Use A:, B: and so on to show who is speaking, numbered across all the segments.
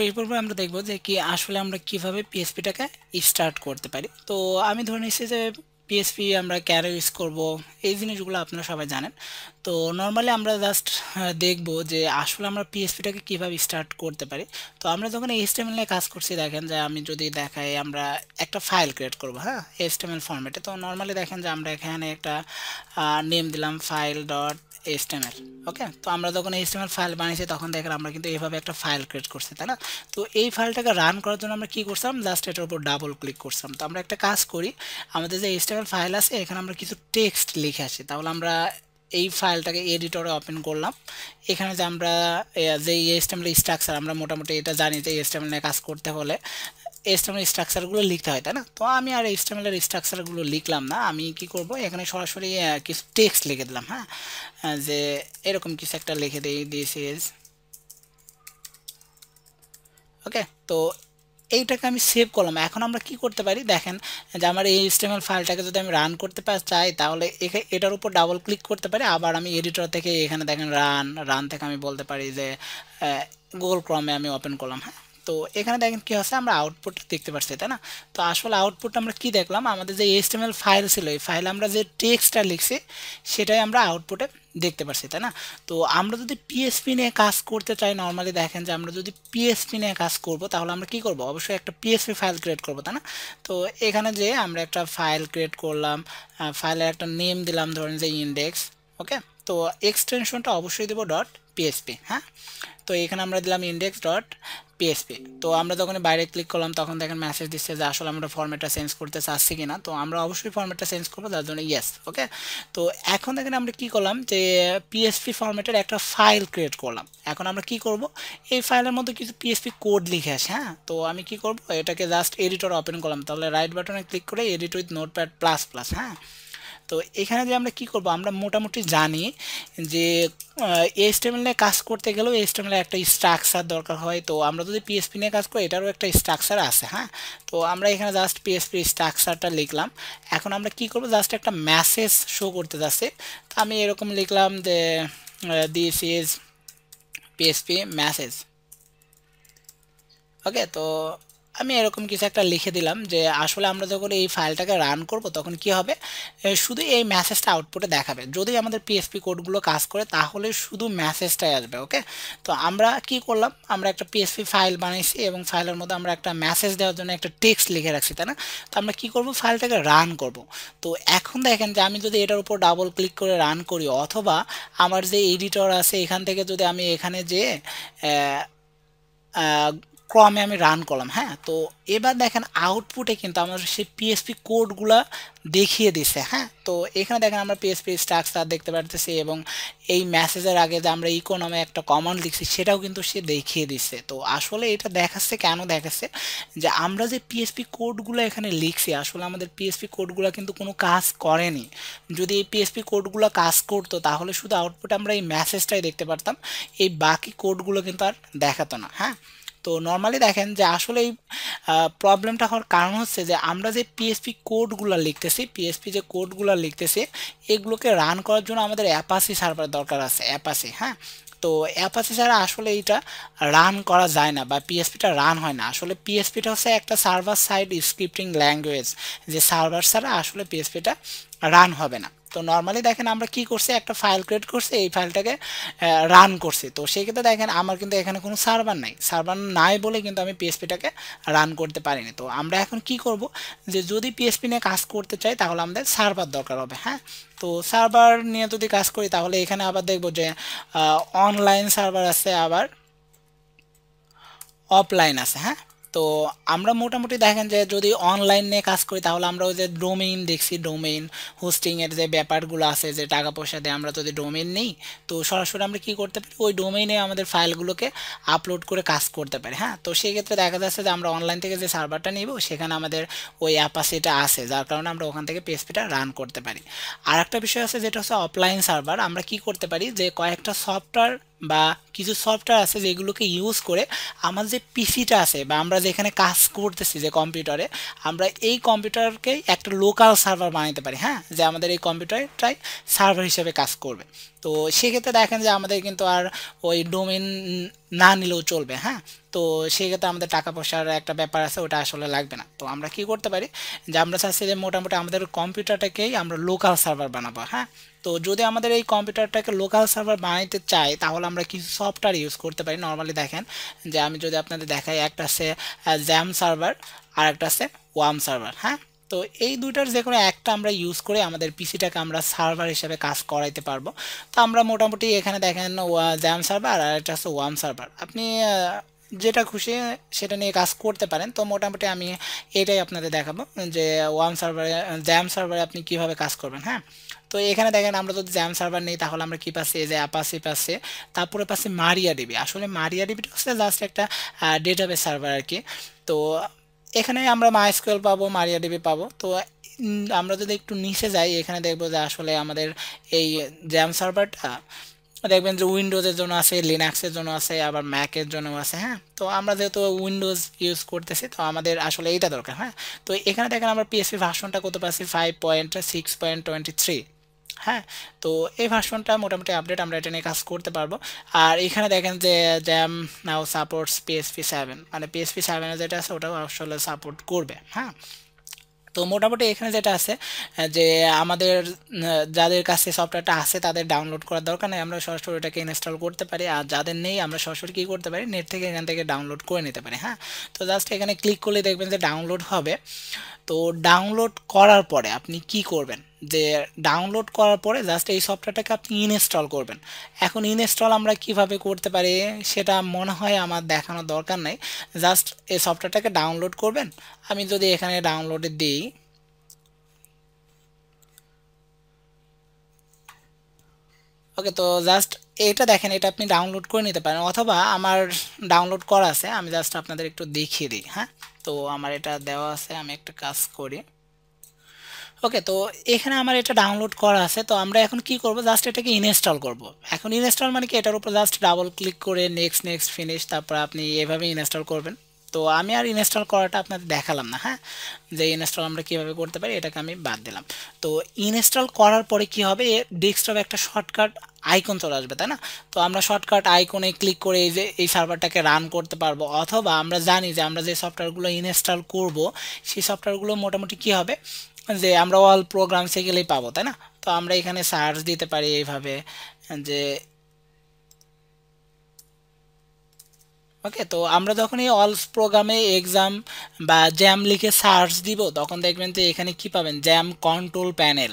A: তো এই পর্বে আমরা দেখব যে কি আসলে আমরা কিভাবে পিএসপিটাকে স্টার্ট করতে পারি তো আমি ধরে নিচ্ছি যে পিএসপি আমরা ক্যারে ইউজ করব এই জিনিসগুলো আপনারা সবাই জানেন তো নর্মালি আমরা জাস্ট দেখব যে আসলে আমরা পিএসপিটাকে কিভাবে স্টার্ট করতে পারি তো আমরা যখন এইচটিএমএল নিয়ে কাজ করছি দেখেন যে আমি যদি দেখাই আমরা একটা ফাইল ক্রিয়েট করব হ্যাঁ এইচটিএমএল ফরম্যাটে তো নর্মালি দেখেন যে আমরা এখানে একটা নেম দিলাম ফাইল ডট এইচটিএমএল ওকে তো আমরা যখন এইচটিএমএল ফাইল বানিয়েছি তখন দেখলাম আমরা কিন্তু এইভাবে একটা ফাইল ক্রিয়েট করছি তাই না তো এই ফাইলটাকে রান করার জন্য আমরা কি করছিলাম জাস্ট এটার উপর ডাবল ক্লিক করছিলাম তো আমরা একটা কাজ করি আমাদের যে এইচটিএমএল ফাইল আছে এখানে আমরা কিছু টেক্সট লিখে আসি তাহলে আমরা এই ফাইলটাকে এডিটরে ওপেন করলাম এখানে যে আমরা যে এস্টেমলি স্ট্রাকচার আমরা মোটামুটি এটা জানি যে এস্টেমল নিয়ে কাজ করতে হলে এস্টামের স্ট্রাকচারগুলো লিখতে হয় তাই না তো আমি আর এস্টামেলের স্ট্রাকচারগুলো লিখলাম না আমি কি করব এখানে সরাসরি কিছু টেক্সট লিখে দিলাম হ্যাঁ যে এরকম কিছু একটা লিখে দিই দিস ইজ ওকে তো এইটাকে আমি সেভ করলাম এখন আমরা কি করতে পারি দেখেন যে আমার এই স্টেমেল ফাইলটাকে যদি আমি রান করতে চাই তাহলে এটার উপর ডাবল ক্লিক করতে পারি আবার আমি এডিটর থেকে এখানে দেখেন রান রান থেকে আমি বলতে পারি যে গুগল ক্রমে আমি ওপেন করলাম হ্যাঁ তো এখানে দেখেন কি হচ্ছে আমরা আউটপুট দেখতে পাচ্ছি তাই না তো আসলে আউটপুট আমরা কি দেখলাম আমাদের যে এইচটিএমএল ফাইল ছিল এই ফাইল আমরা যে টেক্সটটা লিখছি সেটাই আমরা আউটপুটে দেখতে পাচ্ছি তাই না তো আমরা যদি পিএসপি নিয়ে কাজ করতে চাই নর্মালি দেখেন যে আমরা যদি পিএসপি নিয়ে কাজ করব তাহলে আমরা কি করব অবশ্যই একটা পিএসপি ফাইল ক্রিয়েট করব তাই না তো এখানে যে আমরা একটা ফাইল ক্রিয়েট করলাম ফাইলের একটা নেম দিলাম ধরেন যে ইন্ডেক্স ওকে তো এক্সটেনশনটা অবশ্যই দেবো ডট পিএসপি হ্যাঁ তো এখানে আমরা দিলাম ইন্ডেক্স ডট পিএসপি তো আমরা যখন বাইরে ক্লিক করলাম তখন দেখেন মেসেজ দিচ্ছে যে আসলে আমরা ফর্মেটটা চেঞ্জ করতে চাচ্ছি কিনা তো আমরা অবশ্যই ফর্মেটটা চেঞ্জ করবো তার জন্য ইয়েস ওকে তো এখন দেখেন আমরা কি করলাম যে পিএসপি ফর্মেটের একটা ফাইল ক্রিয়েট করলাম এখন আমরা কি করব এই ফাইলের মধ্যে কিছু পিএসপি কোড লিখে আসে হ্যাঁ তো আমি কি করব এটাকে জাস্ট এডিটর ওপেন করলাম তাহলে রাইট বাটনে ক্লিক করে edit with Notepad plus plus হ্যাঁ তো এখানে যে আমরা কি করব আমরা মোটামুটি জানি যে এস্টেমেল নিয়ে কাজ করতে গেলেও এস্টেমেল একটা স্ট্রাকচার দরকার হয় তো আমরা যদি পিএসপি নিয়ে কাজ করি এটারও একটা স্ট্রাকচার আছে হ্যাঁ তো আমরা এখানে জাস্ট পিএসপি স্ট্রাকচারটা লিখলাম এখন আমরা কি করব জাস্ট একটা মেসেজ শো করতে যাচ্ছে তো আমি এরকম লিখলাম যে this is PHP message okay তো আমি এরকম কিছু একটা লিখে দিলাম যে আসলে আমরা যখন এই ফাইলটাকে রান করব তখন কি হবে শুধু এই মেসেজটা আউটপুটে দেখাবে যদি আমাদের পিএসপি কোডগুলো কাজ করে তাহলে শুধু মেসেজটাই আসবে ওকে তো আমরা কি করলাম আমরা একটা পিএসপি ফাইল বানাইছি এবং ফাইলের মধ্যে আমরা একটা মেসেজ দেওয়ার জন্য একটা টেক্সট লিখে রাখছি তাই না তো আমরা কি করব ফাইলটাকে রান করব তো এখন দেখেন যে আমি যদি এটার উপর ডাবল ক্লিক করে রান করি অথবা আমার যে এডিটর আছে এখান থেকে যদি আমি এখানে যে ক্রমে আমি রান করলাম হ্যাঁ তো এবার দেখেন আউটপুটে কিন্তু আমাদের সেই পিএসপি কোডগুলো দেখিয়ে দিছে হ্যাঁ তো এখানে দেখেন আমরা পিএসপি স্ট্রাকচার দেখতে পারতেছি এবং এই মেসেজের আগে যে আমরা ইকোনমে একটা কমান্ড লিখছি সেটাও কিন্তু সে দেখিয়ে দিচ্ছে তো আসলে এটা দেখাচ্ছে কেন দেখাচ্ছে যে আমরা যে পিএসপি কোডগুলো এখানে লিখছি আসলে আমাদের পিএসপি কোডগুলো কিন্তু কোনো কাজ করেনি যদি এই পিএসপি কোডগুলো কাজ করতো তাহলে শুধু আউটপুটে আমরা এই মেসেজটাই দেখতে পারতাম এই বাকি কোডগুলো কিন্তু আর দেখাতো না হ্যাঁ তো নর্মালি দেখেন যে আসলে এই প্রবলেমটা হওয়ার কারণ হচ্ছে যে আমরা যে পিএসপি কোডগুলো লিখতেছি পিএসপি যে কোডগুলো লিখতেছি এগুলোকে রান করার জন্য আমাদের অ্যাপাসি সার্ভার দরকার আছে অ্যাপাসি হ্যাঁ তো অ্যাপাসি ছাড়া আসলে এইটা রান করা যায় না বা পিএসপিটা রান হয় না আসলে পিএসপিটা হচ্ছে একটা সার্ভার সাইড স্ক্রিপ্টিং ল্যাঙ্গুয়েজ যে সার্ভার ছাড়া আসলে পিএসপিটা রান হবে না তো নর্মালি দেখেন আমরা কি করছি একটা ফাইল ক্রিয়েট করছি এই ফাইলটাকে রান করছি তো সেই ক্ষেত্রে দেখেন আমার কিন্তু এখানে কোনো সার্ভার নাই সার্ভার নাই বলে কিন্তু আমি পিএসপিটাকে রান করতে পারিনি তো আমরা এখন কি করব যে যদি পিএসপি নিয়ে কাজ করতে চাই তাহলে আমাদের সার্ভার দরকার হবে হ্যাঁ তো সার্ভার নিয়ে যদি কাজ করি তাহলে এখানে আবার দেখব যে অনলাইন সার্ভার আছে আবার অফলাইন আছে হ্যাঁ তো আমরা মোটামুটি দেখেন যে যদি অনলাইন নিয়ে কাজ করি তাহলে আমরা ওই যে ডোমেইন দেখছি ডোমেইন হোস্টিংয়ের যে ব্যাপারগুলো আছে যে টাকা পয়সা দিয়ে আমরা যদি ডোমেইন নিই তো সরাসরি আমরা কি করতে পারি ওই ডোমেইনে আমাদের ফাইলগুলোকে আপলোড করে কাজ করতে পারি হ্যাঁ তো সেই ক্ষেত্রে দেখা যাচ্ছে যে আমরা অনলাইন থেকে যে সার্ভারটা নিব সেখানে আমাদের ওই অ্যাপাসিটা আছে যার কারণে আমরা ওখান থেকে পিএসপিটা রান করতে পারি আর একটা বিষয় আছে যেটা হচ্ছে অফলাইন সার্ভার আমরা কি করতে পারি যে কয়েকটা সফটওয়্যার বা কিছু সফটওয়্যার আছে যেগুলোকে ইউজ করে আমার যে পিসিটা আছে বা আমরা যেখানে কাজ করতেছি যে কম্পিউটারে আমরা এই কম্পিউটারকে একটা লোকাল সার্ভার বানাতে পারি হ্যাঁ যে আমাদের এই কম্পিউটারটাই সার্ভার হিসেবে কাজ করবে তো সেক্ষেত্রে দেখেন যে আমাদের কিন্তু আর ওই ডোমেন না নিলেও চলবে হ্যাঁ তো সেক্ষেত্রে আমাদের টাকা পয়সার একটা ব্যাপার আছে ওটা আসলে লাগবে না তো আমরা কি করতে পারি যে আমরা চাচ্ছি যে মোটামুটি আমাদের কম্পিউটারটাকেই আমরা লোকাল সার্ভার বানাবো হ্যাঁ তো যদি আমাদের এই কম্পিউটারটাকে লোকাল সার্ভার বানাইতে চাই তাহলে আমরা কিছু সফটওয়্যার ইউজ করতে পারি নর্মালি দেখেন যে আমি যদি আপনাদের দেখাই একটা আছে জ্যাম সার্ভার আর একটা আছে ওয়াম সার্ভার হ্যাঁ তো এই দুইটার যে কোনো একটা আমরা ইউজ করে আমাদের পিসিটাকে আমরা সার্ভার হিসেবে কাজ করাইতে পারবো তো আমরা মোটামুটি এখানে দেখেন জ্যাম সার্ভার আর একটা হচ্ছে ওয়াম সার্ভার আপনি যেটা খুশি সেটা নিয়ে কাজ করতে পারেন তো মোটামুটি আমি এটাই আপনাদের দেখাবো যে ওয়াম সার্ভারে জ্যাম সার্ভারে আপনি কিভাবে কাজ করবেন হ্যাঁ তো এখানে দেখেন আমরা যদি জ্যাম সার্ভার নেই তাহলে আমরা কী পাচ্ছি এই যে অ্যাপাসি পাচ্ছে তারপরে পাচ্ছি মারিয়া ডিবি আসলে মারিয়া ডিবিটা হচ্ছে জাস্ট একটা ডেটাবেস সার্ভার আর কি তো এখানে আমরা মাইস্কুয়েল পাবো মারিয়া ডিবি পাবো তো আমরা যদি একটু নিচে যাই এখানে দেখবো যে আসলে আমাদের এই জ্যাম সার্ভারটা দেখবেন যে উইন্ডোজের জন্য আছে লিনাক্সের জন্য আছে আবার ম্যাকের জন্য আছে হ্যাঁ তো আমরা যেহেতু উইন্ডোজ ইউজ করতেছি তো আমাদের আসলে এইটা দরকার হ্যাঁ তো এখানে দেখেন আমরা পিএসসি ভার্সনটা করতে পারছি five point six point twenty three হ্যাঁ তো এই ভার্সনটা মোটামুটি আপডেট আমরা এটা নিয়ে কাজ করতে পারবো আর এখানে দেখেন যে XAMPP now supports PHP seven মানে পিএসপি সেভেনে যেটা আছে ওটাও আসলে সাপোর্ট করবে হ্যাঁ তো মোটামুটি এখানে যেটা আছে যে আমাদের যাদের কাছে সফটওয়্যারটা আছে তাদের ডাউনলোড করার দরকার নেই আমরা সরাসরি ওটাকে ইনস্টল করতে পারি আর যাদের নেই আমরা সরাসরি কী করতে পারি নেট থেকে এখান থেকে ডাউনলোড করে নিতে পারি হ্যাঁ তো জাস্ট এখানে ক্লিক করলে দেখবেন যে ডাউনলোড হবে তো ডাউনলোড করার পরে আপনি কি করবেন যে ডাউনলোড করার পরে জাস্ট এই সফটওয়্যারটাকে আপনি ইনস্টল করবেন এখন ইনস্টল আমরা কিভাবে করতে পারি সেটা মনে হয় আমার দেখানোর দরকার নেই জাস্ট এই সফটওয়্যারটাকে ডাউনলোড করবেন আমি যদি এখানে ডাউনলোডে দিই ওকে তো জাস্ট এটা দেখেন এটা আপনি ডাউনলোড করে নিতে পারেন অথবা আমার ডাউনলোড করা আছে আমি জাস্ট আপনাদের একটু দেখিয়ে দিই হ্যাঁ তো আমার এটা দেওয়া আছে আমি একটা কাজ করি ওকে তো এখানে আমার এটা ডাউনলোড করা আছে তো আমরা এখন কি করব জাস্ট এটাকে ইনস্টল করব এখন ইনস্টল মানে কি এটার উপর জাস্ট ডাবল ক্লিক করে নেক্সট নেক্সট ফিনিশ তারপর আপনি এভাবে ইনস্টল করবেন তো আমি আর ইনস্টল করাটা আপনাদের দেখালাম না হ্যাঁ যে ইনস্টল আমরা কীভাবে করতে পারি এটাকে আমি বাদ দিলাম তো ইনস্টল করার পরে কি হবে ডেস্কটপ একটা শর্টকাট আইকন চলে আসবে তাই না তো আমরা শর্টকাট আইকনে ক্লিক করে এই যে এই সার্ভারটাকে রান করতে পারবো অথবা আমরা জানি যে আমরা যে সফটওয়্যারগুলো ইনস্টল করব সেই সফটওয়্যারগুলো মোটামুটি কি হবে যে আমরা অল প্রোগ্রামসে গেলেই পাবো তাই না তো আমরা এখানে সার্চ দিতে পারি এইভাবে যে ওকে তো আমরা যখন এই অলস প্রোগ্রামে এক্সাম বা জ্যাম লিখে সার্চ দিব তখন দেখবেন যে এখানে কি পাবেন জ্যাম কন্ট্রোল প্যানেল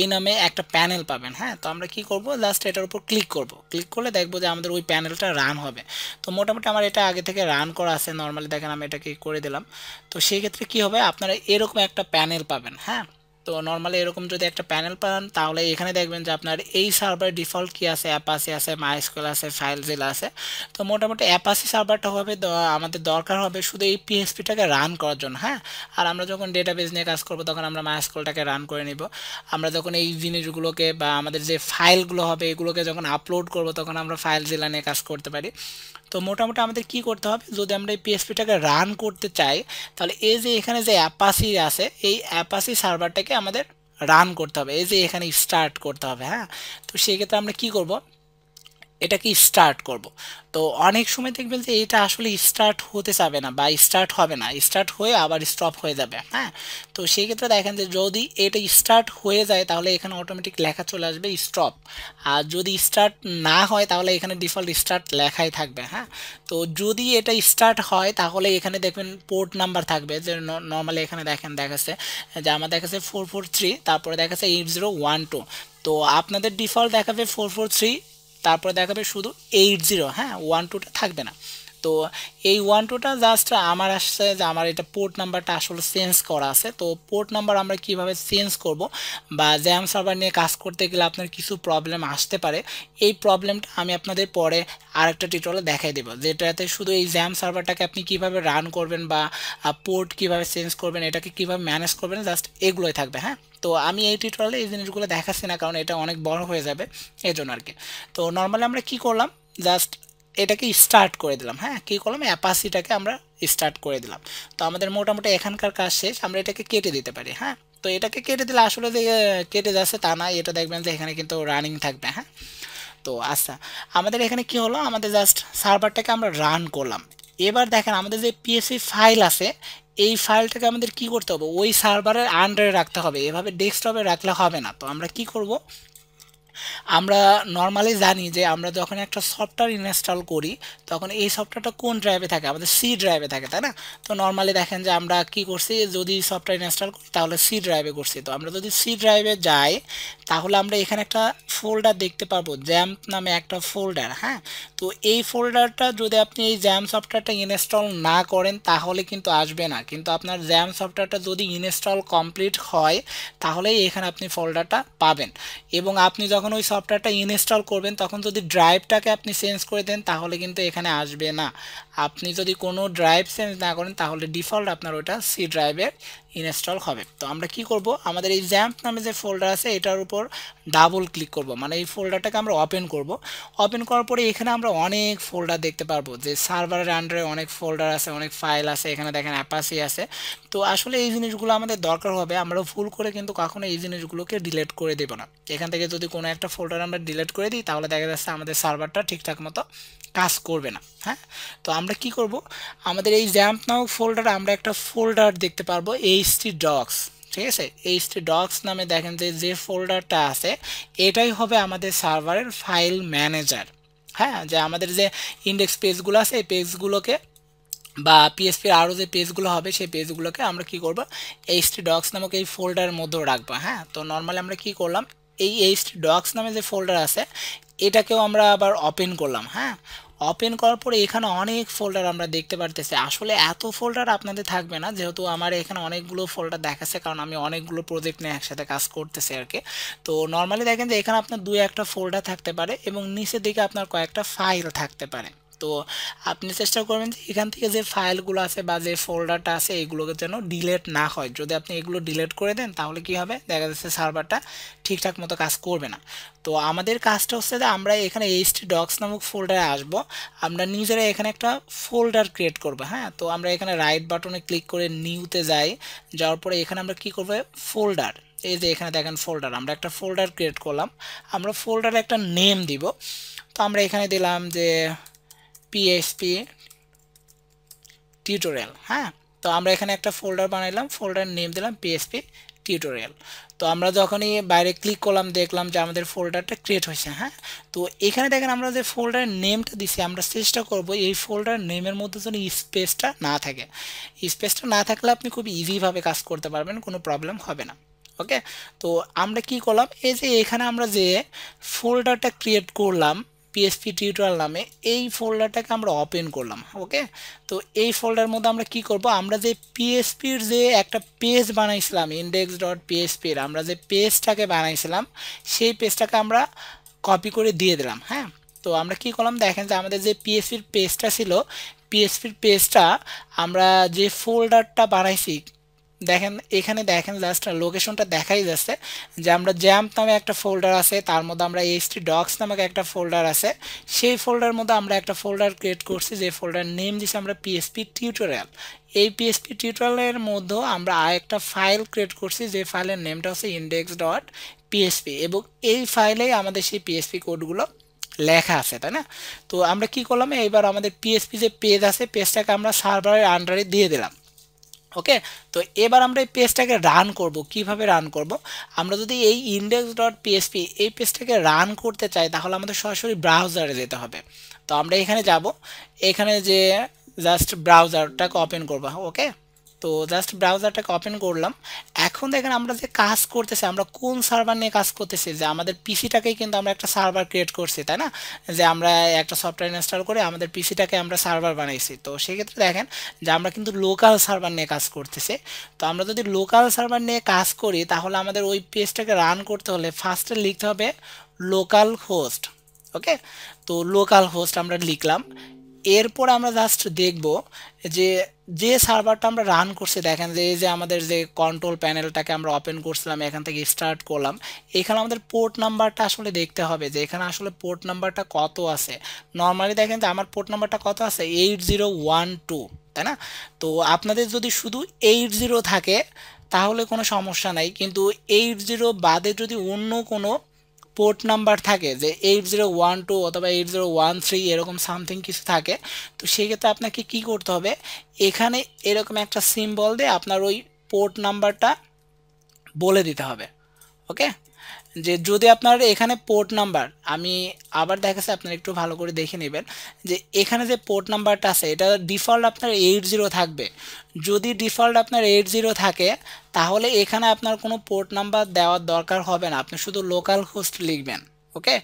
A: এই নামে একটা প্যানেল পাবেন হ্যাঁ তো আমরা কি করব লাস্ট এটার উপর ক্লিক করব ক্লিক করলে দেখব যে আমাদের ওই প্যানেলটা রান হবে তো মোটামুটি আমার এটা আগে থেকে রান করা আছে নর্মালি দেখেন আমি এটাকে করে দিলাম তো সেই ক্ষেত্রে কি হবে আপনারা এরকম একটা প্যানেল পাবেন হ্যাঁ তো নর্মালি এরকম যদি একটা প্যানেল পান তাহলে এখানে দেখবেন যে আপনার এই সার্ভার ডিফল্ট কি আছে অ্যাপাসি আছে মাইস্কুল আছে ফাইলজিল আছে তো মোটামুটি অ্যাপাসি সার্ভারটা হবে আমাদের দরকার হবে শুধু এই পিএসপিটাকে রান করার জন্য হ্যাঁ আর আমরা যখন ডেটাবেস নিয়ে কাজ করবো তখন আমরা মাইস্কুলটাকে রান করে নিব আমরা যখন এই জিনিসগুলোকে বা আমাদের যে ফাইলগুলো হবে এগুলোকে যখন আপলোড করব তখন আমরা ফাইল জিলা নিয়ে কাজ করতে পারি তো মোটামুটি আমাদের কি করতে হবে যদি আমরা এই পিএসপিটাকে রান করতে চাই তাহলে এই যে এখানে যে অ্যাপাসি আছে এই অ্যাপাসি সার্ভারটাকে আমাদের রান করতে হবে এই যে এখানে স্টার্ট করতে হবে হ্যাঁ তো সেক্ষেত্রে আমরা কি করব এটাকে স্টার্ট করব তো অনেক সময় দেখবেন যে এটা আসলে স্টার্ট হতে চাবে না বা স্টার্ট হবে না স্টার্ট হয়ে আবার স্টপ হয়ে যাবে হ্যাঁ তো সেই ক্ষেত্রে দেখেন যে যদি এটা স্টার্ট হয়ে যায় তাহলে এখানে অটোমেটিক লেখা চলে আসবে স্টপ আর যদি স্টার্ট না হয় তাহলে এখানে ডিফল্ট স্টার্ট লেখাই থাকবে হ্যাঁ তো যদি এটা স্টার্ট হয় তাহলে এখানে দেখবেন পোর্ট নাম্বার থাকবে যে নর্মালি এখানে দেখেন দেখাচ্ছে যে আমার দেখাচ্ছে ফোর ফোর থ্রি তারপরে দেখাচ্ছে এইট জিরো ওয়ান টু তো আপনাদের ডিফল্ট দেখাবে ফোর ফোর থ্রি তারপরে দেখাবে শুধু এইট জিরো হ্যাঁ ওয়ান টুটা থাকবে না তো এই ওয়ান টুটা জাস্ট আমার আসছে যে আমার এটা পোর্ট নাম্বারটা আসলে চেঞ্জ করা আছে তো পোর্ট নাম্বার আমরা কিভাবে চেঞ্জ করব বা জ্যাম সার্ভার নিয়ে কাজ করতে গেলে আপনার কিছু প্রবলেম আসতে পারে এই প্রবলেমটা আমি আপনাদের পরে আরেকটা টিউটোরিয়াল দেখাই দেবো যেটাতে শুধু এই জ্যাম সার্ভারটাকে আপনি কিভাবে রান করবেন বা পোর্ট কিভাবে চেঞ্জ করবেন এটাকে কিভাবে ম্যানেজ করবেন জাস্ট এগুলোই থাকবে হ্যাঁ তো আমি এই টিউটোরিয়ালে এই জিনিসগুলো দেখাচ্ছি না কারণ এটা অনেক বড় হয়ে যাবে এজন্য আর কি তো নর্মালি আমরা কি করলাম জাস্ট এটাকে স্টার্ট করে দিলাম হ্যাঁ কী করলাম অ্যাপাসিটাকে আমরা স্টার্ট করে দিলাম তো আমাদের মোটামুটি এখানকার কাজ শেষ আমরা এটাকে কেটে দিতে পারি হ্যাঁ তো এটাকে কেটে দিলে আসলে যে কেটে যাচ্ছে তা না এটা দেখবেন যে এখানে কিন্তু রানিং থাকবে হ্যাঁ তো আচ্ছা আমাদের এখানে কি হলো আমাদের জাস্ট সার্ভারটাকে আমরা রান করলাম এবার দেখেন আমাদের যে পিএসসি ফাইল আছে এই ফাইলটাকে আমাদের কি করতে হবে ওই সার্ভারের আন্ডারে রাখতে হবে এভাবে ডেস্কটপে রাখলে হবে না তো আমরা কি করব আমরা নর্মালি জানি যে আমরা যখন একটা সফটওয়্যার ইনস্টল করি তখন এই সফটওয়্যারটা কোন ড্রাইভে থাকে আমাদের সি ড্রাইভে থাকে তাই না তো নর্মালি দেখেন যে আমরা কি করছি যদি সফটওয়্যার ইনস্টল করি তাহলে সি ড্রাইভে করছি তো আমরা যদি সি ড্রাইভে যাই তাহলে আমরা এখানে একটা ফোল্ডার দেখতে পাবো জ্যাম্প নামে একটা ফোল্ডার হ্যাঁ তো এই ফোল্ডারটা যদি আপনি এই জ্যাম সফটওয়্যারটা ইনস্টল না করেন তাহলে কিন্তু আসবে না কিন্তু আপনার জ্যাম সফটওয়্যারটা যদি ইনস্টল কমপ্লিট হয় তাহলেই এখানে আপনি ফোল্ডারটা পাবেন এবং আপনি যখন যখন ওই সফটওয়্যারটা ইনস্টল করবেন তখন যদি ড্রাইভটাকে আপনি চেঞ্জ করে দেন তাহলে কিন্তু এখানে আসবে না আপনি যদি কোনো ড্রাইভ চেঞ্জ না করেন তাহলে ডিফল্ট আপনার ওটা সি ড্রাইভের ইনস্টল হবে তো আমরা কি করব আমাদের এই জ্যাম্প নামে যে ফোল্ডার আছে এটার উপর ডাবল ক্লিক করব মানে এই ফোল্ডারটাকে আমরা ওপেন করব ওপেন করার পরে এখানে আমরা অনেক ফোল্ডার দেখতে পারবো যে সার্ভারের আন্ডারে অনেক ফোল্ডার আছে অনেক ফাইল আছে এখানে দেখেন অ্যাপাসি আছে তো আসলে এই জিনিসগুলো আমাদের দরকার হবে আমরা ভুল করে কিন্তু কখনো এই জিনিসগুলোকে ডিলেট করে দেবো না এখান থেকে যদি কোনো একটা ফোল্ডার আমরা ডিলেট করে দিই তাহলে দেখা যাচ্ছে আমাদের সার্ভারটা ঠিকঠাক মতো কাজ করবে না হ্যাঁ তো আমরা কি করব আমাদের এই জ্যাম্প নাও ফোল্ডারে আমরা একটা ফোল্ডার দেখতে পারবো এইচটি ডক্স ঠিক আছে এইচটি ডক্স নামে দেখেন যে যে ফোল্ডারটা আছে এটাই হবে আমাদের সার্ভারের ফাইল ম্যানেজার হ্যাঁ যে আমাদের যে ইন্ডেক্স পেজগুলো আছে এই পেজগুলোকে বা পিএসপির আরও যে পেজগুলো হবে সেই পেজগুলোকে আমরা কি করব এইচটি ডক্স নামক এই ফোল্ডারের মধ্যেও রাখবো হ্যাঁ তো নর্মালি আমরা কি করলাম এই এইচটি ডক্স নামে যে ফোল্ডার আছে এটাকেও আমরা আবার ওপেন করলাম হ্যাঁ ওপেন করার পরে এখানে অনেক ফোল্ডার আমরা দেখতে পারতেছি আসলে এত ফোল্ডার আপনাদের থাকবে না যেহেতু আমার এখানে অনেকগুলো ফোল্ডার দেখাচ্ছে কারণ আমি অনেকগুলো প্রজেক্ট নিয়ে একসাথে কাজ করতেছি আর কি তো নর্মালি দেখেন যে এখানে আপনার দু একটা ফোল্ডার থাকতে পারে এবং নিচের দিকে আপনার কয়েকটা ফাইল থাকতে পারে তো আপনি চেষ্টা করবেন যে এখান থেকে যে ফাইলগুলো আছে বা যে ফোল্ডারটা আছে এগুলোকে যেন ডিলেট না হয় যদি আপনি এগুলো ডিলেট করে দেন তাহলে কি হবে দেখা যাচ্ছে সার্ভারটা ঠিকঠাক মতো কাজ করবে না তো আমাদের কাজটা হচ্ছে যে আমরা এখানে এইচটি ডক্স নামক ফোল্ডারে আসব আমরা নিজেরা এখানে একটা ফোল্ডার ক্রিয়েট করবো হ্যাঁ তো আমরা এখানে রাইট বাটনে ক্লিক করে নিউতে যাই যাওয়ার পরে এখানে আমরা কি করবো ফোল্ডার এই যে এখানে দেখেন ফোল্ডার আমরা একটা ফোল্ডার ক্রিয়েট করলাম আমরা ফোল্ডারে একটা নেম দিব তো আমরা এখানে দিলাম যে পিএসপি টিউটোরিয়াল হ্যাঁ তো আমরা এখানে একটা ফোল্ডার বানাইলাম ফোল্ডার নেম দিলাম পিএসপি টিউটোরিয়াল তো আমরা যখনই বাইরে ক্লিক করলাম দেখলাম যে আমাদের ফোল্ডারটা ক্রিয়েট হয়েছে হ্যাঁ তো এখানে দেখেন আমরা যে ফোল্ডার নেমটা দিছি আমরা চেষ্টা করব এই ফোল্ডার নেমের মধ্যে যেন স্পেসটা না থাকে স্পেসটা না থাকলে আপনি খুব ইজিভাবে কাজ করতে পারবেন কোনো প্রবলেম হবে না ওকে তো আমরা কি করলাম এই যে এখানে আমরা যে ফোল্ডারটা ক্রিয়েট করলাম পিএসপি টিউটোরিয়াল নামে এই ফোল্ডারটাকে আমরা ওপেন করলাম ওকে তো এই ফোল্ডার মধ্যে আমরা কি করব আমরা যে পিএসপির যে একটা পেজ বানাইছিলাম ইন্ডেক্স ডট পিএসপির আমরা যে পেজটাকে বানাইছিলাম সেই পেজটাকে আমরা কপি করে দিয়ে দিলাম হ্যাঁ তো আমরা কি করলাম দেখেন যে আমাদের যে পিএসপির পেজটা ছিল পিএসপির পেজটা আমরা যে ফোল্ডারটা বানাইছি দেখেন এখানে দেখেন জাস্ট লোকেশনটা দেখাই যাচ্ছে যে আমরা জ্যাম নামে একটা ফোল্ডার আছে তার মধ্যে আমরা এইচটি ডক্স নামক একটা ফোল্ডার আছে সেই ফোল্ডার মধ্যে আমরা একটা ফোল্ডার ক্রিয়েট করছি যে ফোল্ডার নেম দিছি আমরা পিএসপি টিউটোরিয়াল এই পিএসপি টিউটোরিয়ালের মধ্যেও আমরা আর একটা ফাইল ক্রিয়েট করছি যে ফাইলের নেমটা হচ্ছে ইন্ডেক্স ডট পিএসপি এবং এই ফাইলেই আমাদের সেই পিএসপি কোডগুলো লেখা আছে তাই না তো আমরা কি করলাম এইবার আমাদের পিএসপি যে পেজ আছে পেজটাকে আমরা সার্ভারের আন্ডারে দিয়ে দিলাম ওকে তো এবার আমরা এই পেজটাকে রান করব কিভাবে রান করব আমরা যদি এই ইন্ডেক্স ডট পিএসপি এই পেজটাকে রান করতে চাই তাহলে আমাদের সরাসরি ব্রাউজারে যেতে হবে তো আমরা এখানে যাব এখানে যে জাস্ট ব্রাউজারটাকে ওপেন করবো ওকে তো জাস্ট ব্রাউজারটাকে ওপেন করলাম এখন দেখেন আমরা যে কাজ করতেছি আমরা কোন সার্ভার নিয়ে কাজ করতেছি যে আমাদের পিসিটাকেই কিন্তু আমরা একটা সার্ভার ক্রিয়েট করছি তাই না যে আমরা একটা সফটওয়্যার ইনস্টল করে আমাদের পিসিটাকে আমরা সার্ভার বানাইছি তো সেক্ষেত্রে দেখেন যে আমরা কিন্তু লোকাল সার্ভার নিয়ে কাজ করতেছি তো আমরা যদি লোকাল সার্ভার নিয়ে কাজ করি তাহলে আমাদের ওই পেজটাকে রান করতে হলে ফার্স্টে লিখতে হবে লোকাল হোস্ট ওকে তো লোকাল হোস্ট আমরা লিখলাম এরপর আমরা জাস্ট দেখব যে যে সার্ভারটা আমরা রান করছি দেখেন যে এই যে আমাদের যে কন্ট্রোল প্যানেলটাকে আমরা ওপেন করছিলাম এখান থেকে স্টার্ট করলাম এখানে আমাদের পোর্ট নাম্বারটা আসলে দেখতে হবে যে এখানে আসলে পোর্ট নাম্বারটা কত আছে নর্মালি দেখেন যে আমার পোর্ট নাম্বারটা কত আছে এইট জিরো ওয়ান টু তাই না তো আপনাদের যদি শুধু এইট জিরো থাকে তাহলে কোনো সমস্যা নাই কিন্তু এইট জিরো বাদে যদি অন্য কোনো পোর্ট নাম্বার থাকে যে এইট জিরো ওয়ান টু অথবা এইট জিরো ওয়ান থ্রি এরকম সামথিং কিছু থাকে তো সেক্ষেত্রে আপনাকে কি করতে হবে এখানে এরকম একটা সিম্বল দিয়ে আপনার ওই পোর্ট নাম্বারটা বলে দিতে হবে ওকে যে যদি আপনার এখানে পোর্ট নাম্বার আমি আবার দেখাচ্ছি আপনার একটু ভালো করে দেখে নেবেন যে এখানে যে পোর্ট নাম্বারটা আছে এটা ডিফল্ট আপনার এইট জিরো থাকবে যদি ডিফল্ট আপনার এইট জিরো থাকে তাহলে এখানে আপনার কোনো পোর্ট নাম্বার দেওয়ার দরকার হবে না আপনি শুধু লোকাল হোস্ট লিখবেন ওকে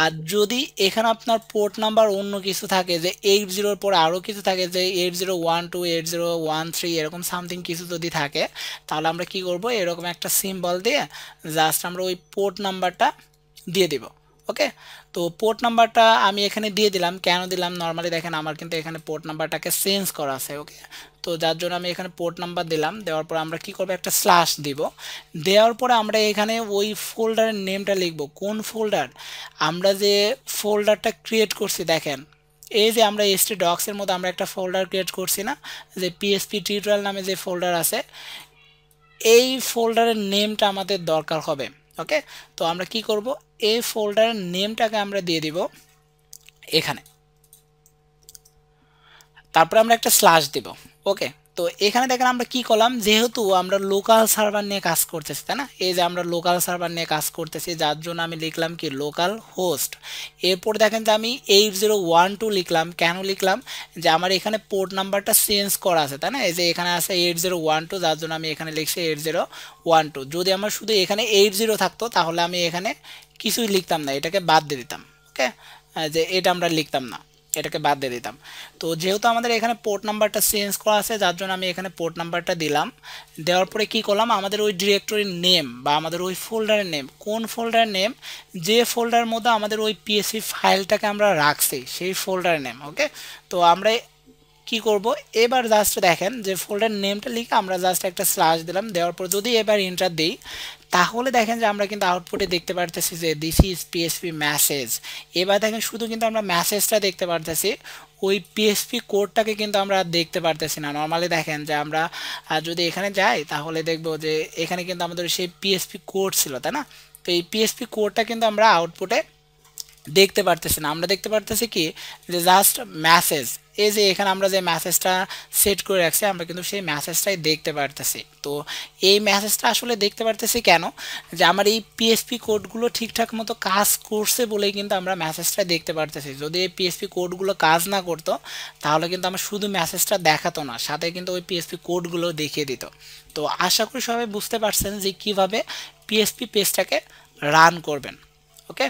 A: আর যদি এখানে আপনার পোর্ট নাম্বার অন্য কিছু থাকে যে এইট জিরোর পর আরও কিছু থাকে যে eight zero one two eight zero one three এরকম সামথিং কিছু যদি থাকে তাহলে আমরা কি করব এরকম একটা সিম্বল দিয়ে জাস্ট আমরা ওই পোর্ট নাম্বারটা দিয়ে দেবো ওকে তো পোর্ট নাম্বারটা আমি এখানে দিয়ে দিলাম কেন দিলাম নর্মালি দেখেন আমার কিন্তু এখানে পোর্ট নাম্বারটাকে চেঞ্জ করা আছে ওকে তো যার জন্য আমি এখানে পোর্ট নাম্বার দিলাম দেওয়ার পর আমরা কি করব একটা স্ল্যাশ দিব দেওয়ার পরে আমরা এখানে ওই ফোল্ডারের নেমটা লিখব কোন ফোল্ডার আমরা যে ফোল্ডারটা ক্রিয়েট করছি দেখেন এই যে আমরা এসটি ডক্সের মধ্যে আমরা একটা ফোল্ডার ক্রিয়েট করছি না যে পিএসপি টিউটোরিয়াল নামে যে ফোল্ডার আছে এই ফোল্ডারের নেমটা আমাদের দরকার হবে ওকে তো আমরা কি করব এই ফোল্ডারের নেমটাকে আমরা দিয়ে দিব এখানে তারপরে আমরা একটা স্লাশ দেব ওকে তো এখানে দেখেন আমরা কি করলাম যেহেতু আমরা লোকাল সার্ভার নিয়ে কাজ করতেছি তাই না এই যে আমরা লোকাল সার্ভার নিয়ে কাজ করতেছি যার জন্য আমি লিখলাম কি লোকাল হোস্ট এরপর দেখেন যে আমি এইট জিরো ওয়ান টু লিখলাম কেন লিখলাম যে আমার এখানে পোর্ট নাম্বারটা চেঞ্জ করা আছে তাই না এই যে এখানে আছে এইট জিরো ওয়ান টু যার জন্য আমি এখানে লিখছি এইট জিরো ওয়ান টু যদি আমার শুধু এখানে এইট জিরো থাকতো তাহলে আমি এখানে কিছুই লিখতাম না এটাকে বাদ দিয়ে দিতাম ওকে যে এটা আমরা লিখতাম না এটাকে বাদ দিয়ে দিতাম তো যেহেতু আমাদের এখানে পোর্ট নাম্বারটা চেঞ্জ করা আছে যার জন্য আমি এখানে পোর্ট নাম্বারটা দিলাম দেওয়ার পরে কি করলাম আমাদের ওই ডিরেক্টরির নেম বা আমাদের ওই ফোল্ডারের নেম কোন ফোল্ডারের নেম যে ফোল্ডারের মধ্যে আমাদের ওই পিএসসি ফাইলটাকে আমরা রাখছি সেই ফোল্ডারের নেম ওকে তো আমরা কি করব এবার জাস্ট দেখেন যে ফোল্ডার নেমটা লিখে আমরা জাস্ট একটা স্লাস দিলাম দেওয়ার পর যদি এবার ইন্টার দিই তাহলে দেখেন যে আমরা কিন্তু আউটপুটে দেখতে পারতেছি যে দিস ইজ পিএসপি ম্যাসেজ এবার দেখেন শুধু কিন্তু আমরা ম্যাসেজটা দেখতে পারতেছি ওই পিএসপি কোডটাকে কিন্তু আমরা দেখতে পারতেছি না নর্মালি দেখেন যে আমরা যদি এখানে যাই তাহলে দেখব যে এখানে কিন্তু আমাদের সেই পিএসপি কোড ছিল তাই না তো এই পিএসপি কোডটা কিন্তু আমরা আউটপুটে দেখতে পারতেছি না আমরা দেখতে পারতেছি কি যে জাস্ট ম্যাসেজ এই যে এখানে আমরা যে ম্যাসেজটা সেট করে রাখছি আমরা কিন্তু সেই ম্যাসেজটাই দেখতে পারতেছি তো এই ম্যাসেজটা আসলে দেখতে পারতেছি কেন যে আমার এই পিএসপি কোডগুলো ঠিকঠাক মতো কাজ করছে বলেই কিন্তু আমরা ম্যাসেজটাই দেখতে পারতেছি যদি এই পিএসপি কোডগুলো কাজ না করতো তাহলে কিন্তু আমার শুধু মেসেজটা দেখাতো না সাথে কিন্তু ওই পিএসপি কোডগুলো দেখিয়ে দিত তো আশা করি সবাই বুঝতে পারছেন যে কিভাবে পিএসপি পেজটাকে রান করবেন ওকে